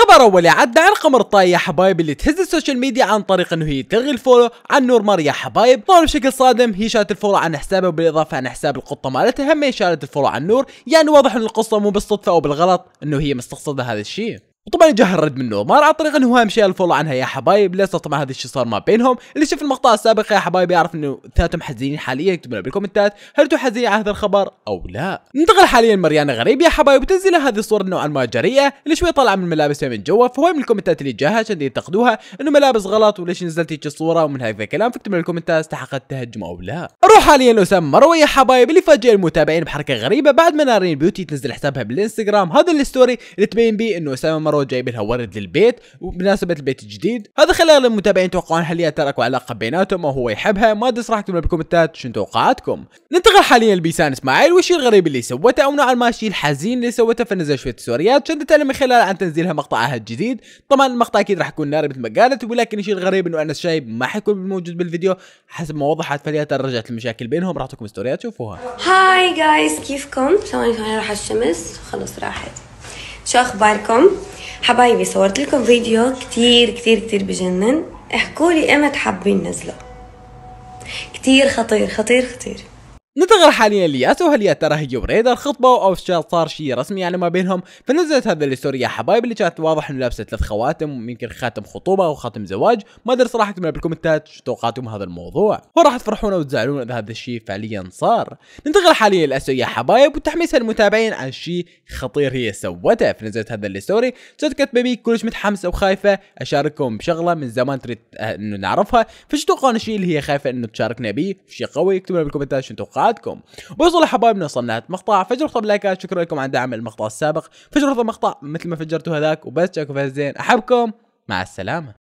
الخبر اولي عدنا عن قمر طاي يا حبايب اللي تهز السوشيال ميديا عن طريق انه هي تلغي الفولو عن نور مار يا حبايب طبعا بشكل صادم هي شالت الفولو عن حسابها بالاضافه عن حساب القطه مالتها هم شالت الفولو عن نور يعني واضح ان القصه مو بالصدفه او بالغلط انه هي مستقصده هذا الشيء وطبعا جاه الرد من نومار عن طريق انه هو شيء الفولو عنها يا حبايب ليش طبعا هذا الشيء صار ما بينهم اللي شاف المقطع السابق يا حبايب يعرف انه ثلاثه حزينين حاليا اكتبوا لنا بالكومنتات هل انتم حزينين على هذا الخبر او لا ننتقل حاليا مريانا غريب يا حبايب تنزل هذه الصور نوعا ما جريئه اللي شوي طالعه من ملابسها من جوا فهو من الكومنتات اللي جاها عشان ينتقدوها انه ملابس غلط وليش نزلت هيك الصوره ومن هذا الكلام فكتبوا لنا استحقت تهجم او لا نروح حاليا لاسام مروه يا حبايب اللي فاجئ المتابعين بحركه غريبه بعد ما نارين بيوتي تنزل حسابها بالانستغرام هذا الستوري اللي تبين بيه انه اسامه مروه جايب جايبينها ورد للبيت وبمناسبة البيت الجديد هذا خلى المتابعين يتوقعون هل هي تركوا علاقة بيناتهم او هو يحبها ما ادري صراحة اكتبوا بالكومنتات شنو توقعاتكم ننتقل حاليا لبيسان اسماعيل وش الغريب اللي سوته او نوعا ما الشيء الحزين اللي سوته فنزل شوية سوريات شدت من خلال عن تنزيلها مقطعها الجديد طبعا المقطع اكيد راح يكون ناري مثل ما قالت ولكن الشيء الغريب انه انس شايب ما حيكون موجود بالفيديو حسب ما وضحت فليات رجعت المشاكل بينهم راح تكون ستوريات شوفوها هاي جايز كيفكم ثواني ثواني راح الشمس خلص راحت شو اخباركم حبايبي صورت لكم فيديو كتير كتير كتير بجنن احكولي امت حابين نزله كتير خطير خطير خطير ننتقل حاليا لياسو يا ترى هي وريدر خطبوا او صار شيء رسمي يعني ما بينهم فنزلت هذا الستوري يا حبايب اللي كانت واضح انه لابسه ثلاث خواتم يمكن خاتم خطوبه او خاتم زواج ما ادري صراحه اكتبوا بالكومنتات شو توقعاتكم هذا الموضوع وراح تفرحون وتزعلون اذا هذا الشيء فعليا صار ننتقل حاليا لاسو يا حبايب وتحميسها للمتابعين عن شيء خطير هي سوته فنزلت هذا الستوري كاتبه بي كلش متحمسه وخايفه اشارككم بشغله من زمان تريد آه، انه نعرفها فشو توقعون الشيء اللي هي خايفه انه تشاركنا بيه شيء قوي اكتبوا بالكومنتات شو توقعات توقعاتكم بوصل حبايبنا وصلنا مقطع فجر فجروا لايكات شكرا لكم على دعم المقطع السابق فجروا مقطع مثل ما فجرتوا هذاك وبس شكرا زين احبكم مع السلامه